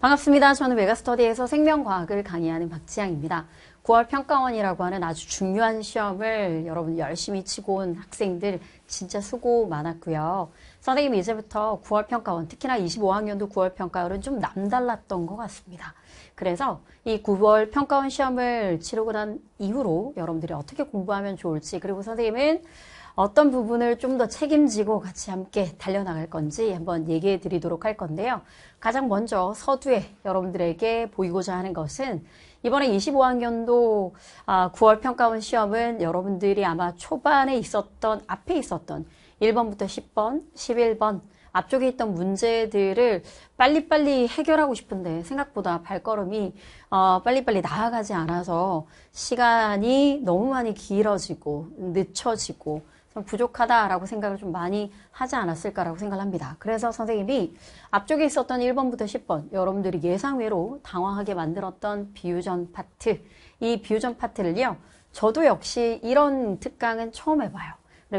반갑습니다. 저는 메가스터디에서 생명과학을 강의하는 박지향입니다. 9월 평가원이라고 하는 아주 중요한 시험을 여러분 열심히 치고 온 학생들 진짜 수고 많았고요. 선생님 이제부터 9월 평가원, 특히나 25학년도 9월 평가원은 좀 남달랐던 것 같습니다. 그래서 이 9월 평가원 시험을 치르고 난 이후로 여러분들이 어떻게 공부하면 좋을지, 그리고 선생님은 어떤 부분을 좀 더 책임지고 같이 함께 달려나갈 건지 한번 얘기해 드리도록 할 건데요. 가장 먼저 서두에 여러분들에게 보이고자 하는 것은 이번에 25학년도 9월 아, 평가원 시험은 여러분들이 아마 초반에 있었던, 앞에 있었던 1번부터 10번, 11번, 앞쪽에 있던 문제들을 빨리빨리 해결하고 싶은데 생각보다 발걸음이 어, 빨리빨리 나아가지 않아서 시간이 너무 많이 길어지고 늦춰지고 좀 부족하다라고 생각을 좀 많이 하지 않았을까라고 생각을 합니다. 그래서 선생님이 앞쪽에 있었던 1번부터 10번 여러분들이 예상외로 당황하게 만들었던 비유전 파트 이 비유전 파트를요. 저도 역시 이런 특강은 처음 해봐요.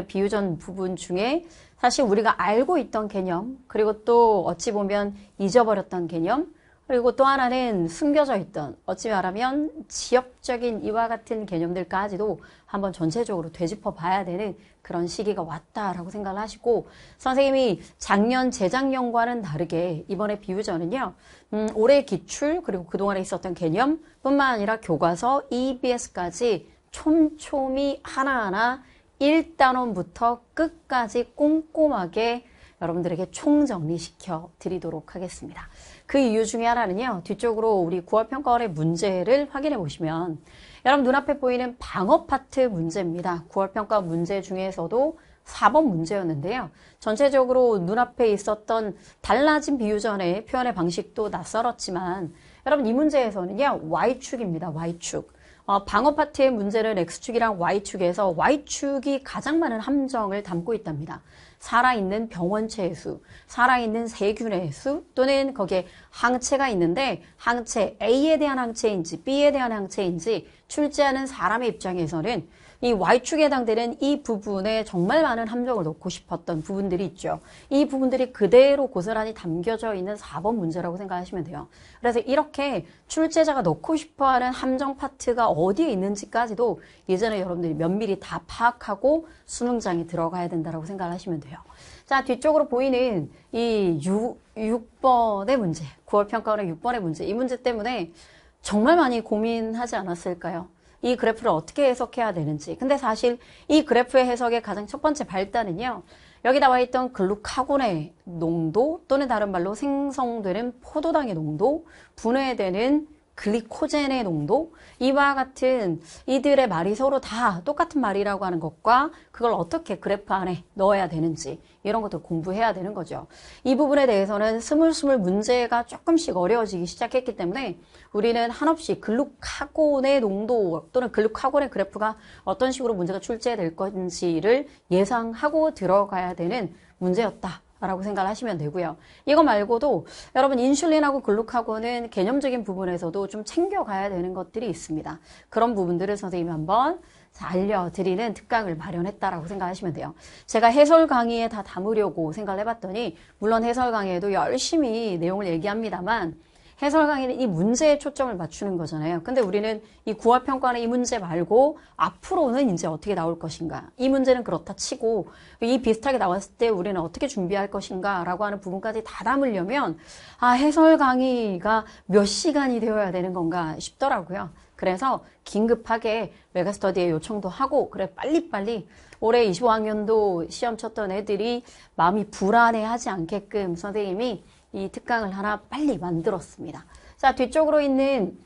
비유전 부분 중에 사실 우리가 알고 있던 개념 그리고 또 어찌 보면 잊어버렸던 개념 그리고 또 하나는 숨겨져 있던 어찌 말하면 지역적인 이와 같은 개념들까지도 한번 전체적으로 되짚어 봐야 되는 그런 시기가 왔다라고 생각을 하시고 선생님이 작년 재작년과는 다르게 이번에 비유전은요 음, 올해 기출 그리고 그동안에 있었던 개념뿐만 아니라 교과서 EBS까지 촘촘히 하나하나 1단원부터 끝까지 꼼꼼하게 여러분들에게 총정리시켜 드리도록 하겠습니다. 그 이유 중에 하나는요. 뒤쪽으로 우리 9월 평가원의 문제를 확인해 보시면 여러분 눈앞에 보이는 방어 파트 문제입니다. 9월 평가 문제 중에서도 4번 문제였는데요. 전체적으로 눈앞에 있었던 달라진 비유전의 표현의 방식도 낯설었지만 여러분 이 문제에서는요. Y축입니다. Y축. 어, 방어 파트의 문제를 X축이랑 Y축에서 Y축이 가장 많은 함정을 담고 있답니다. 살아있는 병원체의 수, 살아있는 세균의 수 또는 거기에 항체가 있는데 항체 A에 대한 항체인지 B에 대한 항체인지 출제하는 사람의 입장에서는 이 Y축에 해당되는 이 부분에 정말 많은 함정을 넣고 싶었던 부분들이 있죠. 이 부분들이 그대로 고스란히 담겨져 있는 4번 문제라고 생각하시면 돼요. 그래서 이렇게 출제자가 넣고 싶어하는 함정 파트가 어디에 있는지까지도 예전에 여러분들이 면밀히 다 파악하고 수능장에 들어가야 된다고 생각하시면 돼요. 자, 뒤쪽으로 보이는 이 6, 6번의 문제, 9월 평가원의 6번의 문제, 이 문제 때문에 정말 많이 고민하지 않았을까요? 이 그래프를 어떻게 해석해야 되는지 근데 사실 이 그래프의 해석의 가장 첫 번째 발단은요 여기 나와 있던 글루카곤의 농도 또는 다른 말로 생성되는 포도당의 농도 분해되는 글리코젠의 농도 이와 같은 이들의 말이 서로 다 똑같은 말이라고 하는 것과 그걸 어떻게 그래프 안에 넣어야 되는지 이런 것들 공부해야 되는 거죠. 이 부분에 대해서는 스물스물 문제가 조금씩 어려워지기 시작했기 때문에 우리는 한없이 글루카곤의 농도 또는 글루카곤의 그래프가 어떤 식으로 문제가 출제될 건지를 예상하고 들어가야 되는 문제였다. 라고 생각하시면 을 되고요. 이거 말고도 여러분 인슐린하고 글루카곤은 개념적인 부분에서도 좀 챙겨가야 되는 것들이 있습니다. 그런 부분들을 선생님이 한번 알려드리는 특강을 마련했다라고 생각하시면 돼요. 제가 해설 강의에 다 담으려고 생각을 해봤더니 물론 해설 강의에도 열심히 내용을 얘기합니다만 해설 강의는 이 문제에 초점을 맞추는 거잖아요. 근데 우리는 이 구화평가는 이 문제 말고 앞으로는 이제 어떻게 나올 것인가. 이 문제는 그렇다 치고 이 비슷하게 나왔을 때 우리는 어떻게 준비할 것인가 라고 하는 부분까지 다 담으려면 아, 해설 강의가 몇 시간이 되어야 되는 건가 싶더라고요. 그래서 긴급하게 메가스터디에 요청도 하고 그래 빨리빨리 올해 25학년도 시험 쳤던 애들이 마음이 불안해하지 않게끔 선생님이 이 특강을 하나 빨리 만들었습니다. 자, 뒤쪽으로 있는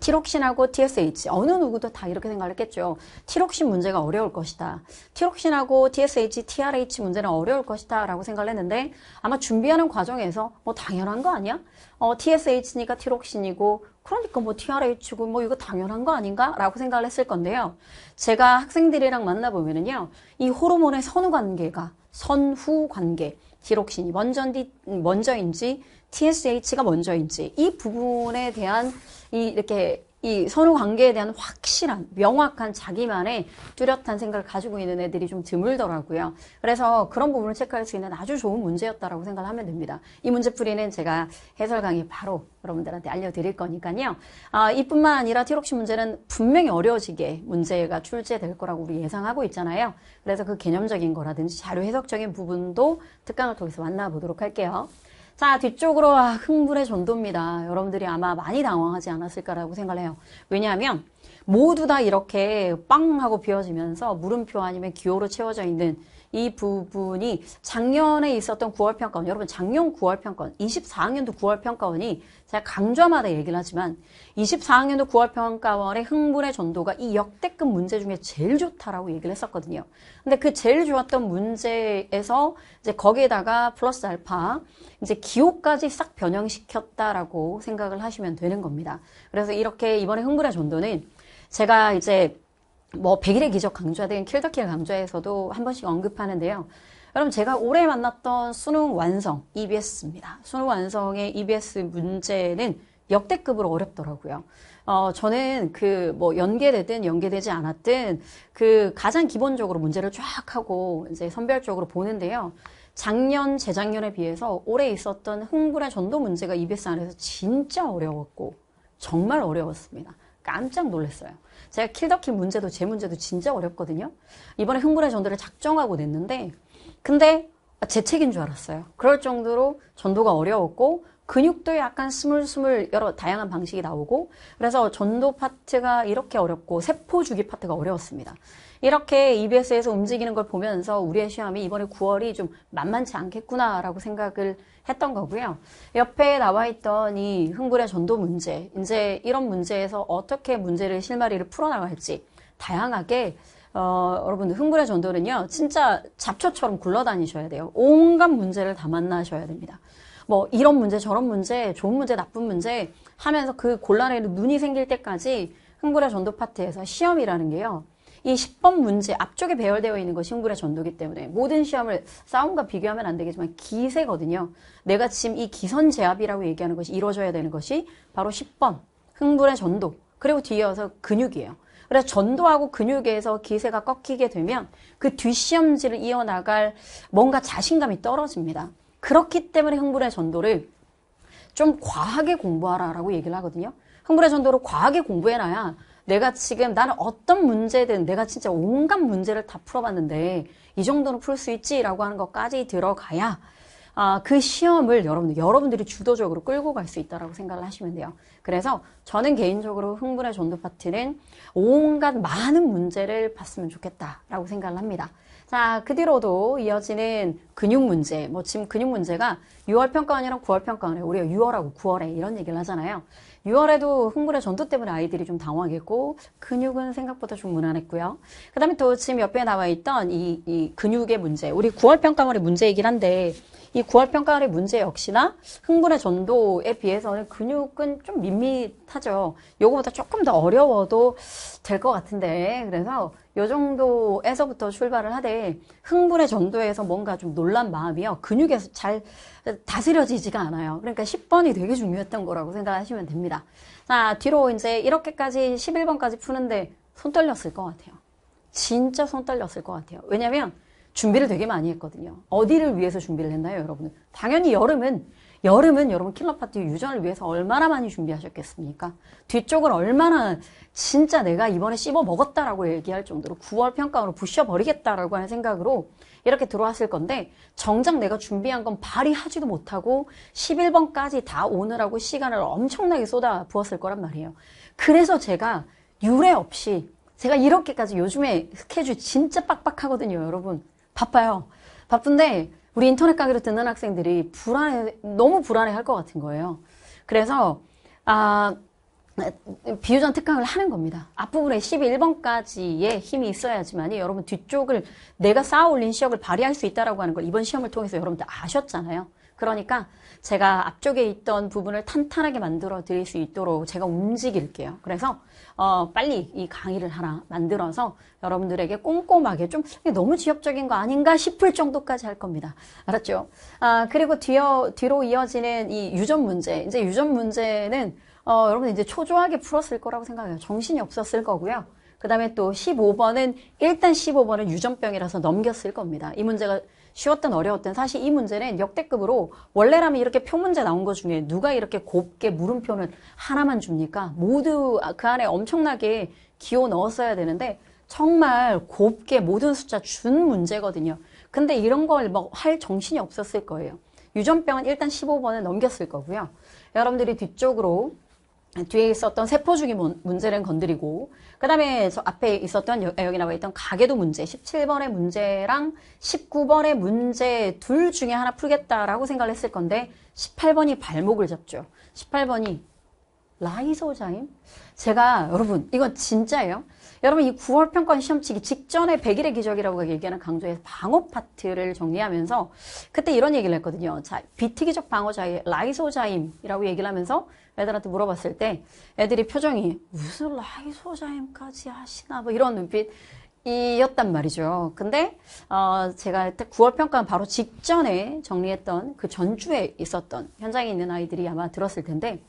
티록신하고 TSH 어느 누구도 다 이렇게 생각을 했겠죠. 티록신 문제가 어려울 것이다. 티록신하고 TSH, TRH 문제는 어려울 것이다 라고 생각을 했는데 아마 준비하는 과정에서 뭐 당연한 거 아니야? 어, TSH니까 티록신이고 그러니까 뭐 TRH고 뭐 이거 당연한 거 아닌가? 라고 생각을 했을 건데요. 제가 학생들이랑 만나보면은요. 이 호르몬의 선후관계가 선후관계 디록신이 먼저인지, 먼저인지 TSH가 먼저인지 이 부분에 대한 이 이렇게 이 선후 관계에 대한 확실한, 명확한 자기만의 뚜렷한 생각을 가지고 있는 애들이 좀 드물더라고요. 그래서 그런 부분을 체크할 수 있는 아주 좋은 문제였다라고 생각을 하면 됩니다. 이 문제풀이는 제가 해설 강의 바로 여러분들한테 알려드릴 거니까요. 아, 이뿐만 아니라 티록시 문제는 분명히 어려워지게 문제가 출제될 거라고 우리 예상하고 있잖아요. 그래서 그 개념적인 거라든지 자료 해석적인 부분도 특강을 통해서 만나보도록 할게요. 자, 뒤쪽으로 아, 흥분의 전도입니다. 여러분들이 아마 많이 당황하지 않았을까라고 생각을 해요. 왜냐하면 모두 다 이렇게 빵 하고 비워지면서 물음표 아니면 기호로 채워져 있는 이 부분이 작년에 있었던 9월 평가원 여러분 작년 9월 평가원 24학년도 9월 평가원이 제가 강좌마다 얘기를 하지만 24학년도 9월 평가원의 흥분의 전도가 이 역대급 문제 중에 제일 좋다라고 얘기를 했었거든요. 근데 그 제일 좋았던 문제에서 이제 거기에다가 플러스 알파 이제 기호까지 싹 변형시켰다라고 생각을 하시면 되는 겁니다. 그래서 이렇게 이번에 흥분의 전도는 제가 이제 뭐백일의 기적 강좌든 킬더킬 강좌에서도 한 번씩 언급하는데요. 여러분 제가 올해 만났던 수능 완성 EBS입니다. 수능 완성의 EBS 문제는 역대급으로 어렵더라고요. 어, 저는 그 뭐 연계되든 연계되지 않았든 그 가장 기본적으로 문제를 쫙 하고 이제 선별적으로 보는데요. 작년, 재작년에 비해서 올해 있었던 흥분의 전도 문제가 EBS 안에서 진짜 어려웠고 정말 어려웠습니다. 깜짝 놀랐어요. 제가 킬더킬 문제도 제 문제도 진짜 어렵거든요. 이번에 흥분의 전도를 작정하고 냈는데 근데 제 책인 줄 알았어요. 그럴 정도로 전도가 어려웠고 근육도 약간 스물스물 여러 다양한 방식이 나오고 그래서 전도 파트가 이렇게 어렵고 세포 주기 파트가 어려웠습니다. 이렇게 EBS에서 움직이는 걸 보면서 우리의 시험이 이번에 9월이 좀 만만치 않겠구나라고 생각을 했던 거고요. 옆에 나와 있던 이 흥불의 전도 문제, 이제 이런 문제에서 어떻게 문제를 실마리를 풀어나갈지 다양하게 어, 여러분들 흥분의 전도는요, 진짜 잡초처럼 굴러다니셔야 돼요. 온갖 문제를 다 만나셔야 됩니다. 뭐 이런 문제 저런 문제 좋은 문제 나쁜 문제 하면서 그 곤란해도 눈이 생길 때까지 흥불의 전도 파트에서 시험이라는 게요. 이 10번 문제 앞쪽에 배열되어 있는 것이 흥불의 전도기 때문에 모든 시험을 싸움과 비교하면 안 되겠지만 기세거든요. 내가 지금 이 기선제압이라고 얘기하는 것이 이루어져야 되는 것이 바로 10번 흥불의 전도 그리고 뒤이어서 근육이에요. 그래서 전도하고 근육에서 기세가 꺾이게 되면 그 뒷시험지를 이어나갈 뭔가 자신감이 떨어집니다. 그렇기 때문에 흥분의 전도를 좀 과하게 공부하라라고 얘기를 하거든요. 흥분의 전도를 과하게 공부해놔야 내가 지금 나는 어떤 문제든 내가 진짜 온갖 문제를 다 풀어봤는데 이 정도는 풀 수 있지라고 하는 것까지 들어가야 아, 그 시험을 여러분들, 여러분들이 주도적으로 끌고 갈 수 있다라고 생각을 하시면 돼요. 그래서 저는 개인적으로 흥분의 전도 파트는 온갖 많은 문제를 봤으면 좋겠다라고 생각을 합니다. 자, 그 뒤로도 이어지는 근육 문제. 뭐 지금 근육 문제가 6월 평가원이랑 9월 평가원에 우리가 6월하고 9월에 이런 얘기를 하잖아요. 6월에도 흥분의 전투 때문에 아이들이 좀 당황했고 근육은 생각보다 좀 무난했고요. 그다음에 또 지금 옆에 나와 있던 이, 이 근육의 문제. 우리 9월 평가원의 문제이긴 한데 이 9월 평가원의 문제 역시나 흥분의 전도에 비해서는 근육은 좀 밋밋하죠. 요거보다 조금 더 어려워도 될 것 같은데 그래서 요 정도에서부터 출발을 하되 흥분의 전도에서 뭔가 좀 놀란 마음이요. 근육에서 잘 다스려지지가 않아요. 그러니까 10번이 되게 중요했던 거라고 생각하시면 됩니다. 자, 뒤로 이제 이렇게까지 11번까지 푸는데 손 떨렸을 것 같아요. 진짜 손 떨렸을 것 같아요. 왜냐면 하 준비를 되게 많이 했거든요. 어디를 위해서 준비를 했나요, 여러분은? 당연히 여름은 여름은 여러분 킬러 파티 유전을 위해서 얼마나 많이 준비하셨겠습니까? 뒤쪽을 얼마나 진짜 내가 이번에 씹어 먹었다라고 얘기할 정도로 9월 평가로 부셔 버리겠다라고 하는 생각으로 이렇게 들어왔을 건데 정작 내가 준비한 건 발휘하지도 못하고 11번까지 다 오느라고 시간을 엄청나게 쏟아 부었을 거란 말이에요. 그래서 제가 유례 없이 제가 이렇게까지 요즘에 스케줄 진짜 빡빡하거든요, 여러분. 바빠요. 바쁜데 우리 인터넷 강의로 듣는 학생들이 불안해, 너무 불안해 할 것 같은 거예요. 그래서, 아, 비유전 특강을 하는 겁니다. 앞부분에 11번까지의 힘이 있어야지만이 여러분 뒤쪽을 내가 쌓아 올린 시험을 발휘할 수 있다라고 하는 걸 이번 시험을 통해서 여러분들 아셨잖아요. 그러니까 제가 앞쪽에 있던 부분을 탄탄하게 만들어 드릴 수 있도록 제가 움직일게요. 그래서 어, 빨리 이 강의를 하나 만들어서 여러분들에게 꼼꼼하게 좀 너무 지엽적인 거 아닌가 싶을 정도까지 할 겁니다. 알았죠? 아, 그리고 뒤어, 뒤로 이어지는 이 유전 문제. 이제 유전 문제는 어, 여러분 이제 초조하게 풀었을 거라고 생각해요. 정신이 없었을 거고요. 그 다음에 또 15번은 일단 15번은 유전병이라서 넘겼을 겁니다. 이 문제가 쉬웠든 어려웠든 사실 이 문제는 역대급으로 원래라면 이렇게 표 문제 나온 것 중에 누가 이렇게 곱게 물음표는 하나만 줍니까? 모두 아, 그 안에 엄청나게 기호 넣었어야 되는데 정말 곱게 모든 숫자 준 문제거든요. 근데 이런 걸 뭐 할 정신이 없었을 거예요. 유전병은 일단 15번을 넘겼을 거고요. 여러분들이 뒤쪽으로 뒤에 있었던 세포주기 문제는 건드리고 그 다음에 앞에 있었던 여기 나와 있던 가계도 문제 17번의 문제랑 19번의 문제 둘 중에 하나 풀겠다라고 생각을 했을 건데 18번이 발목을 잡죠 18번이 라이소자임? 제가 여러분 이건 진짜예요 여러분 이 9월 평가원 시험치기 직전에 100일의 기적이라고 얘기하는 강조의 방어 파트를 정리하면서 그때 이런 얘기를 했거든요. 자, 비특이적 방어자의 라이소자임이라고 얘기를 하면서 애들한테 물어봤을 때 애들이 표정이 무슨 라이소자임까지 하시나 뭐 이런 눈빛 이었단 말이죠. 근데 어 제가 9월 평가 바로 직전에 정리했던 그 전주에 있었던 현장에 있는 아이들이 아마 들었을 텐데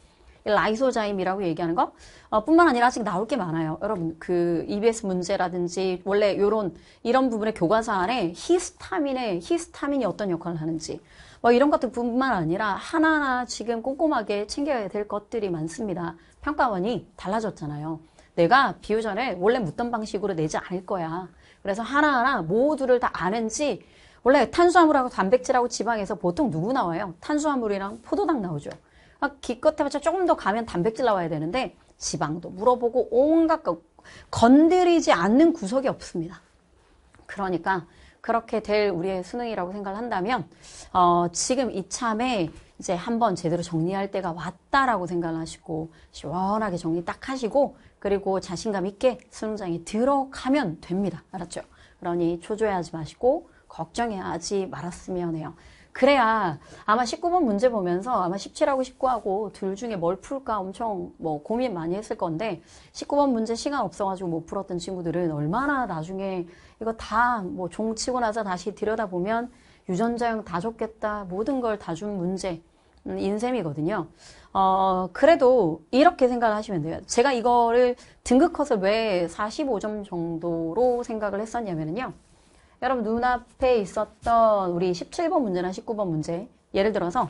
라이소자임이라고 얘기하는 거 어, 뿐만 아니라 아직 나올 게 많아요. 여러분 그 EBS 문제라든지 원래 요런 이런 부분의 교과서 안에 히스타민의 히스타민이 어떤 역할을 하는지 뭐 이런 것들 뿐만 아니라 하나하나 지금 꼼꼼하게 챙겨야 될 것들이 많습니다. 평가원이 달라졌잖아요. 내가 비유전에 원래 묻던 방식으로 내지 않을 거야. 그래서 하나하나 모두를 다 아는지 원래 탄수화물하고 단백질하고 지방에서 보통 누구 나와요? 탄수화물이랑 포도당 나오죠. 기껏해봤자 조금 더 가면 단백질 나와야 되는데 지방도 물어보고 온갖 건드리지 않는 구석이 없습니다. 그러니까 그렇게 될 우리의 수능이라고 생각을 한다면 어, 지금 이참에 이제 한번 제대로 정리할 때가 왔다라고 생각을 하시고 시원하게 정리 딱 하시고 그리고 자신감 있게 수능장에 들어가면 됩니다. 알았죠? 그러니 초조해하지 마시고 걱정해하지 말았으면 해요. 그래야 아마 19번 문제 보면서 아마 17하고 19하고 둘 중에 뭘 풀까 엄청 뭐 고민 많이 했을 건데 19번 문제 시간 없어가지고 못 풀었던 친구들은 얼마나 나중에 이거 다 뭐 종치고 나서 다시 들여다보면 유전자형 다 줬겠다 모든 걸 다 준 문제 음, 인셈이거든요. 어, 그래도 이렇게 생각을 하시면 돼요. 제가 이거를 등급 컷을 왜 45점 정도로 생각을 했었냐면요. 여러분 눈앞에 있었던 우리 17번 문제나 19번 문제 예를 들어서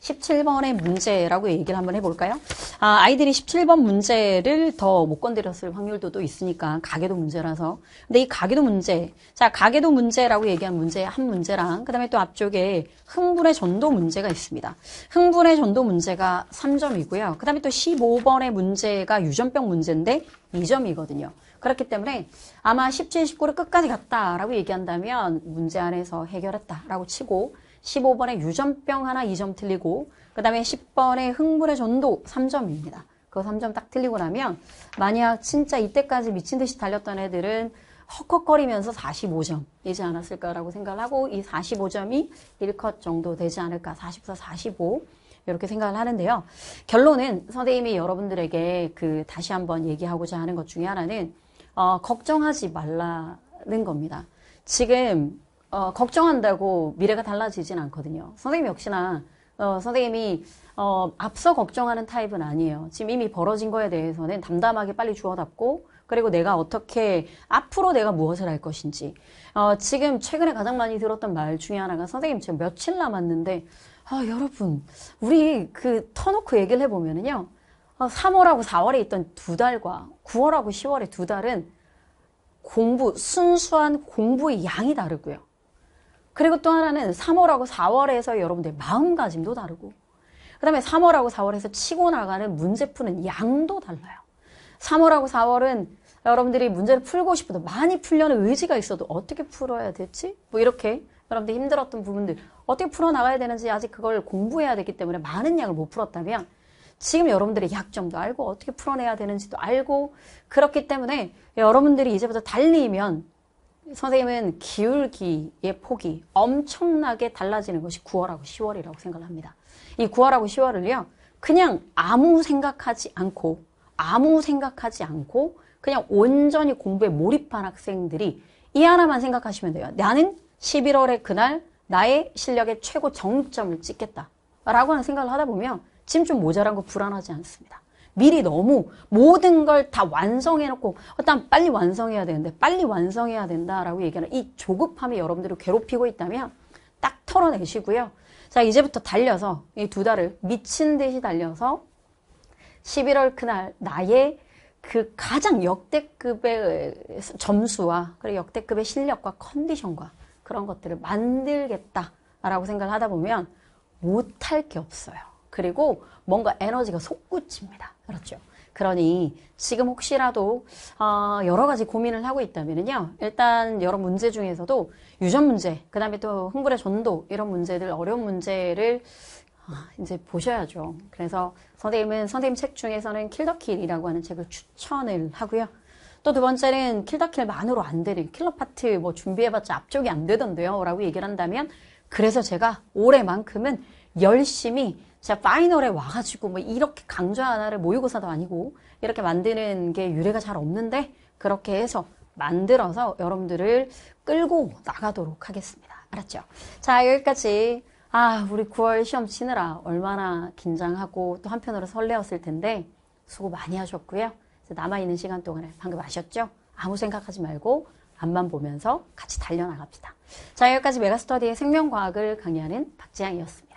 17번의 문제라고 얘기를 한번 해볼까요? 아, 아 이들이 17번 문제를 더 못 건드렸을 확률도 또 있으니까 가계도 문제라서 근데 이 가계도 문제 자 가계도 문제라고 얘기한 문제 한 문제랑 그 다음에 또 앞쪽에 흥분의 전도 문제가 있습니다 흥분의 전도 문제가 3점이고요 그 다음에 또 15번의 문제가 유전병 문제인데 2점이거든요 그렇기 때문에 아마 17, 19를 끝까지 갔다라고 얘기한다면 문제 안에서 해결했다라고 치고 15번에 유전병 하나 2점 틀리고 그 다음에 10번에 흥분의 전도 3점입니다. 그 3점 딱 틀리고 나면 만약 진짜 이때까지 미친 듯이 달렸던 애들은 헉헉거리면서 45점이지 않았을까라고 생각을 하고 이 45점이 1컷 정도 되지 않을까 44, 45 이렇게 생각을 하는데요. 결론은 선생님이 여러분들에게 그 다시 한번 얘기하고자 하는 것 중에 하나는 어, 걱정하지 말라는 겁니다. 지금 어, 걱정한다고 미래가 달라지진 않거든요. 선생님 역시나 어, 선생님이 어, 앞서 걱정하는 타입은 아니에요. 지금 이미 벌어진 거에 대해서는 담담하게 빨리 주워담고 그리고 내가 어떻게 앞으로 내가 무엇을 할 것인지 어, 지금 최근에 가장 많이 들었던 말 중에 하나가 선생님 지금 며칠 남았는데 아 여러분 우리 그 터놓고 얘기를 해보면은요 3월하고 어, 4월에 있던 두 달과 9월하고 10월의 두 달은 공부, 순수한 공부의 양이 다르고요. 그리고 또 하나는 3월하고 4월에서 여러분들 의 마음가짐도 다르고, 그 다음에 3월하고 4월에서 치고 나가는 문제 푸는 양도 달라요. 3월하고 4월은 여러분들이 문제를 풀고 싶어도 많이 풀려는 의지가 있어도 어떻게 풀어야 되지뭐 이렇게 여러분들 힘들었던 부분들 어떻게 풀어나가야 되는지 아직 그걸 공부해야 되기 때문에 많은 양을 못 풀었다면 지금 여러분들의 약점도 알고 어떻게 풀어내야 되는지도 알고 그렇기 때문에 여러분들이 이제부터 달리면 선생님은 기울기의 폭이 엄청나게 달라지는 것이 9월하고 10월이라고 생각합니다. 을이 9월하고 10월을요, 그냥 아무 생각하지 않고, 아무 생각하지 않고, 그냥 온전히 공부에 몰입한 학생들이 이 하나만 생각하시면 돼요. 나는 11월의 그날 나의 실력의 최고 정점을 찍겠다. 라고 하는 생각을 하다 보면 지금 좀 모자란 거 불안하지 않습니다. 미리 너무 모든 걸 다 완성해놓고 일단 어, 빨리 완성해야 되는데 빨리 완성해야 된다라고 얘기하는 이 조급함이 여러분들을 괴롭히고 있다면 딱 털어내시고요. 자 이제부터 달려서 이 두 달을 미친 듯이 달려서 11월 그날 나의 그 가장 역대급의 점수와 그리고 역대급의 실력과 컨디션과 그런 것들을 만들겠다라고 생각을 하다 보면 못할 게 없어요. 그리고 뭔가 에너지가 솟구칩니다. 그렇죠. 그러니 지금 혹시라도 아, 여러 가지 고민을 하고 있다면요. 일단 여러 문제 중에서도 유전 문제, 그 다음에 또 흥불의 전도 이런 문제들 어려운 문제를 아, 이제 보셔야죠. 그래서 선생님은 선생님 책 중에서는 킬더킬이라고 하는 책을 추천을 하고요. 또 두 번째는 킬더킬만으로 안 되는 킬러 파트 뭐 준비해봤자 앞쪽이 안 되던데요. 라고 얘기를 한다면 그래서 제가 올해만큼은 열심히 진짜 파이널에 와가지고 뭐 이렇게 강좌 하나를 모의고사도 아니고 이렇게 만드는 게유례가잘 없는데 그렇게 해서 만들어서 여러분들을 끌고 나가도록 하겠습니다. 알았죠? 자, 여기까지. 아, 우리 9월 시험 치느라 얼마나 긴장하고 또 한편으로 설레었을 텐데 수고 많이 하셨고요. 남아있는 시간 동안에 방금 아셨죠? 아무 생각하지 말고 앞만 보면서 같이 달려나갑시다. 자, 여기까지 메가스터디의 생명과학을 강의하는 박지향이었습니다.